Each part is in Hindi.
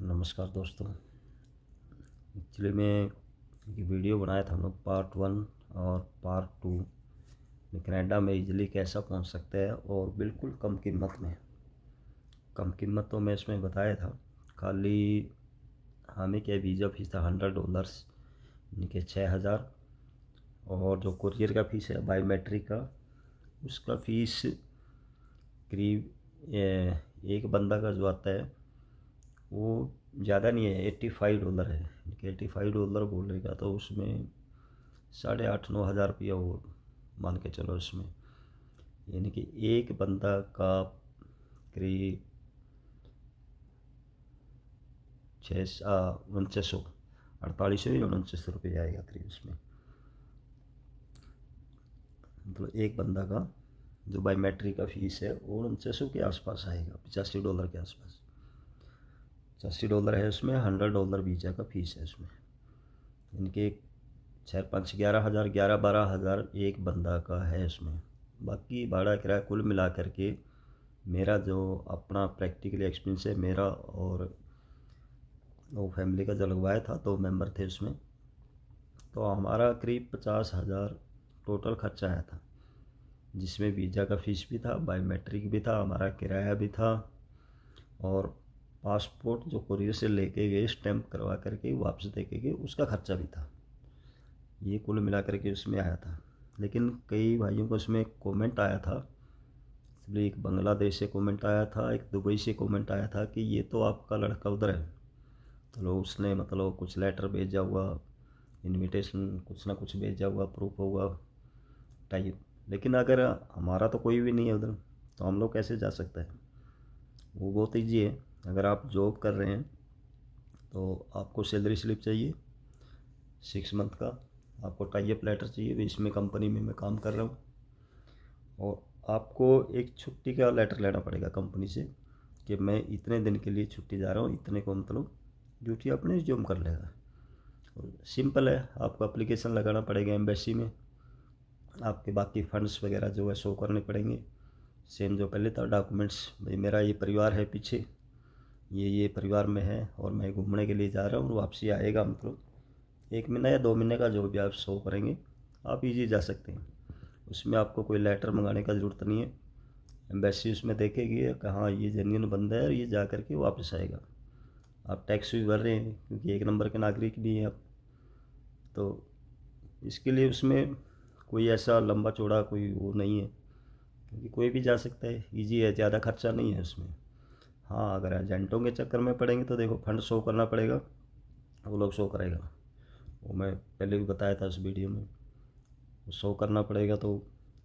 नमस्कार दोस्तों एक्चुअली में ये वीडियो बनाया था हम लोग पार्ट वन और पार्ट टू कनाडा में इजली कैसा पहुंच सकते हैं और बिल्कुल कम कीमत में कम कीमत तो मैं इसमें बताया था खाली हमें क्या वीज़ा फीस था हंड्रेड डॉलर्स यानी कि छः हज़ार और जो कुरियर का फ़ीस है बायोमेट्रिक का उसका फ़ीस करीब एक बंदा का जो आता है वो ज़्यादा नहीं है एट्टी फाइव डॉलर है एट्टी फाइव डॉलर बोलेगा तो उसमें साढ़े आठ नौ हज़ार रुपया वो मान के चलो इसमें यानी कि एक बंदा का करीब छः उनचास सौ अड़तालीस सौ या उनचास सौ रुपये आएगा करीब इसमें मतलब एक बंदा का जो बायोमेट्रिक का फीस है वो उनचास सौ के आसपास आएगा पचासी डॉलर के आसपास अस्सी डॉलर है उसमें हंड्रेड डॉलर वीज़ा का फीस है उसमें इनके छः पाँच ग्यारह हज़ार ग्यारह बारह हज़ार एक बंदा का है इसमें बाकी भाड़ा किराया कुल मिला करके मेरा जो अपना प्रैक्टिकली एक्सपीरियंस है मेरा और वो फैमिली का जो लगवाया था दो तो मेंबर थे उसमें तो हमारा करीब पचास हज़ार टोटल खर्चा आया था जिसमें वीज़ा का फ़ीस भी था बायोमेट्रिक भी था हमारा किराया भी था और पासपोर्ट जो कोरियर से लेके गए स्टैम्प करवा करके वापस दे के गए उसका खर्चा भी था ये कुल मिला करके उसमें आया था लेकिन कई भाइयों को इसमें कमेंट आया था इसलिए एक बांग्लादेश से कमेंट आया था एक दुबई से कमेंट आया था कि ये तो आपका लड़का उधर है चलो तो उसने मतलब कुछ लेटर भेजा हुआ इनविटेशन कुछ ना कुछ भेजा हुआ प्रूफ हुआ टाइप लेकिन अगर हमारा तो कोई भी नहीं है उधर तो हम लोग कैसे जा सकते हैं वो बहुत ईजी है अगर आप जॉब कर रहे हैं तो आपको सैलरी स्लिप चाहिए सिक्स मंथ का आपको टाइप लेटर चाहिए भी तो इसमें कंपनी में मैं काम कर रहा हूँ और आपको एक छुट्टी का लेटर लेना पड़ेगा कंपनी से कि मैं इतने दिन के लिए छुट्टी जा रहा हूँ इतने को मतलब ड्यूटी अपने रिज्यूम कर लेगा और सिंपल है आपको अप्लीकेशन लगाना पड़ेगा एम्बेसी में आपके बाकी फंड्स वगैरह जो है शो करने पड़ेंगे सेम जो पहले था डॉक्यूमेंट्स भाई मेरा ये परिवार है पीछे ये ये परिवार में है और मैं घूमने के लिए जा रहा हूँ और वापसी आएगा मतलब एक महीना या दो महीने का जो भी आप शो करेंगे आप इजी जा सकते हैं उसमें आपको कोई लेटर मंगाने का ज़रूरत नहीं है एम्बेसी उसमें देखेगी कि हाँ ये जेन्यून बंदा है और ये जा कर के वापस आएगा आप टैक्स भी भर रहे हैं क्योंकि एक नंबर के नागरिक भी हैं आप तो इसके लिए उसमें कोई ऐसा लंबा चौड़ा कोई वो नहीं है क्योंकि कोई भी जा सकता है ईजी है ज़्यादा खर्चा नहीं है उसमें हाँ अगर एजेंटों के चक्कर में पड़ेंगे तो देखो फंड शो करना पड़ेगा वो लोग शो करेगा वो मैं पहले भी बताया था इस वीडियो में शो करना पड़ेगा तो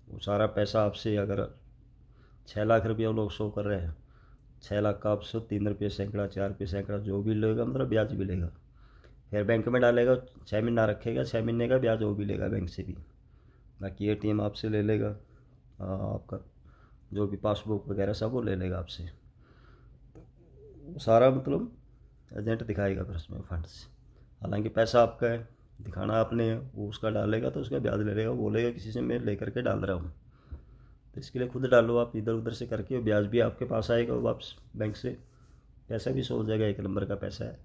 वो सारा पैसा आपसे अगर छः लाख रुपया वो लोग शो कर रहे हैं छः लाख का आपसे तीन रुपये सैकड़ा चार रुपये सैकड़ा जो भी लेगा मतलब ब्याज भी लेगा फिर बैंक में डालेगा छः महीना रखेगा छः महीने का ब्याज वो भी लेगा बैंक से भी बाकी ए आपसे ले लेगा आपका जो भी पासबुक वगैरह सब वो ले लेगा आपसे सारा मतलब एजेंट दिखाएगा फिर उसमें फंड्स हालांकि पैसा आपका है दिखाना आपने वो उसका डालेगा तो उसका ब्याज ले लेगा बोलेगा किसी से मैं ले करके डाल रहा हूँ तो इसके लिए खुद डालो आप इधर उधर से करके ब्याज भी आपके पास आएगा वापस बैंक से पैसा भी सो जाएगा एक नंबर का पैसा है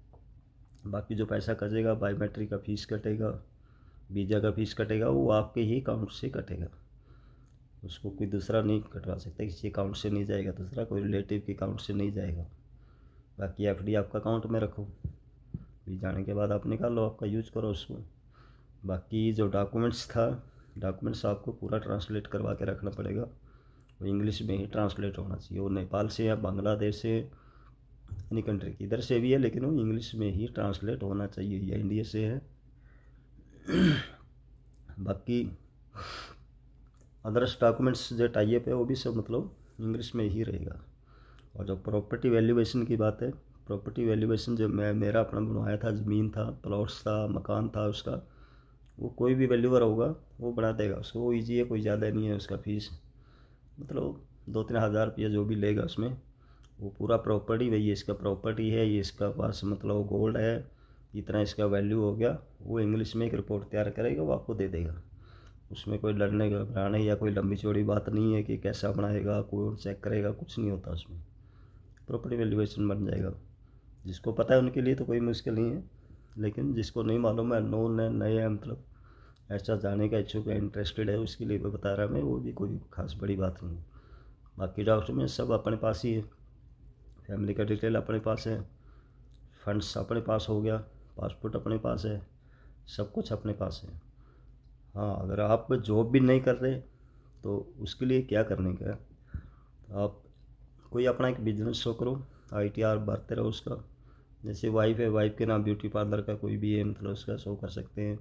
बाकी जो पैसा कटेगा बायोमेट्रिक का फीस कटेगा वीज़ा का फीस कटेगा वो आपके ही अकाउंट से कटेगा उसको कोई दूसरा नहीं कटवा सकता किसी अकाउंट से नहीं जाएगा दूसरा कोई रिलेटिव के अकाउंट से नहीं जाएगा बाकी एफ डी आपका अकाउंट में रखो फिर जाने के बाद आप निकालो आपका यूज करो उसको बाकी जो डॉक्यूमेंट्स था डॉक्यूमेंट्स आपको पूरा ट्रांसलेट करवा के रखना पड़ेगा वो इंग्लिश में ही ट्रांसलेट होना चाहिए वो नेपाल से या बांग्लादेश से यानी कंट्री की इधर से भी है लेकिन वो इंग्लिश में ही ट्रांसलेट होना चाहिए या इंडिया से है बाकी अदर्स डॉक्यूमेंट्स जो टाइप है वो भी सब मतलब इंग्लिश में ही रहेगा और जो प्रॉपर्टी वैल्यूएशन की बात है प्रॉपर्टी वैल्यूएशन जो मैं मेरा अपना बनवाया था ज़मीन था प्लॉट्स था मकान था उसका वो कोई भी वैल्यूअर होगा वो बना देगा उसको ईजी है कोई ज़्यादा नहीं है उसका फीस मतलब दो तीन हज़ार रुपया जो भी लेगा उसमें वो पूरा प्रॉपर्टी भाई ये इसका प्रॉपर्टी है ये इसका पास मतलब गोल्ड है इतना इसका वैल्यू हो गया वो इंग्लिश में एक रिपोर्ट तैयार करेगा वो आपको दे देगा उसमें कोई लड़ने घबराने या कोई लंबी चौड़ी बात नहीं है कि कैसा बनाएगा कौन चेक करेगा कुछ नहीं होता उसमें प्रॉपर्टी वैल्यूएशन बन जाएगा जिसको पता है उनके लिए तो कोई मुश्किल नहीं है लेकिन जिसको नहीं मालूम है नोन है नए है मतलब ऐसा जाने का इच्छुक है इंटरेस्टेड है उसके लिए बता रहा मैं वो भी कोई खास बड़ी बात नहीं है बाकी में सब अपने पास ही है फैमिली का डिटेल अपने पास है फंड्स अपने पास हो गया पासपोर्ट अपने पास है सब कुछ अपने पास है हाँ अगर आप जॉब भी नहीं कर रहे तो उसके लिए क्या करने का आप कोई अपना एक बिजनेस शो करो आई टी आर बढ़ते रहो उसका जैसे वाइफ है वाइफ के नाम ब्यूटी पार्लर का कोई भी है मतलब उसका शो कर सकते हैं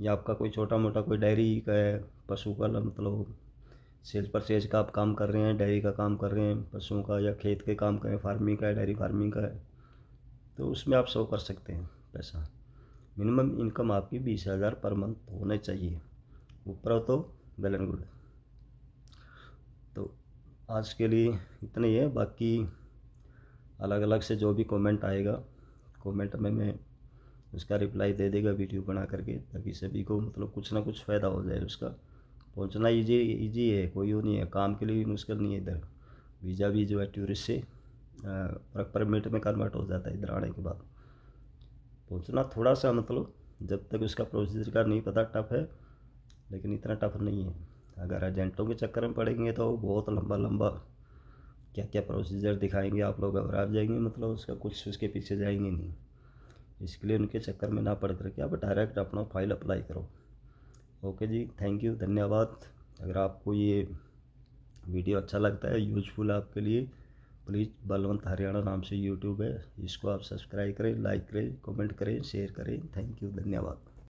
या आपका कोई छोटा मोटा कोई डायरी का है पशु का मतलब सेल्स परचेज का आप काम कर रहे हैं डायरी का काम कर रहे हैं पशुओं का या खेत के काम कर रहे हैं फार्मिंग का है डायरी फार्मिंग का है तो उसमें आप शो कर सकते हैं पैसा मिनिमम इनकम आपकी बीस हज़ार पर मंथ होना चाहिए ऊपर हो तो वेल एंड गुड आज के लिए इतना ही है बाकी अलग अलग से जो भी कमेंट आएगा कमेंट में मैं उसका रिप्लाई दे देगा वीडियो बना करके ताकि सभी को मतलब कुछ ना कुछ फ़ायदा हो जाए उसका पहुंचना इजी इजी है कोई वो नहीं है काम के लिए भी मुश्किल नहीं है इधर वीज़ा भी जो है टूरिस्ट से परमिट में कन्वर्ट हो जाता है इधर आने के बाद पहुँचना थोड़ा सा मतलब जब तक उसका प्रोसीजर का नहीं पता टफ है लेकिन इतना टफ नहीं है अगर एजेंटों के चक्कर में पड़ेंगे तो बहुत लंबा लंबा क्या क्या प्रोसीजर दिखाएंगे आप लोग घबरा जाएंगे मतलब उसका कुछ उसके पीछे जाएंगे नहीं इसके लिए उनके चक्कर में ना पड़ करके आप डायरेक्ट अपना फाइल अप्लाई करो ओके जी थैंक यू धन्यवाद अगर आपको ये वीडियो अच्छा लगता है यूजफुल आपके लिए प्लीज़ बलवंत हरियाणा नाम से यूट्यूब है इसको आप सब्सक्राइब करें लाइक करें कमेंट करें शेयर करें थैंक यू धन्यवाद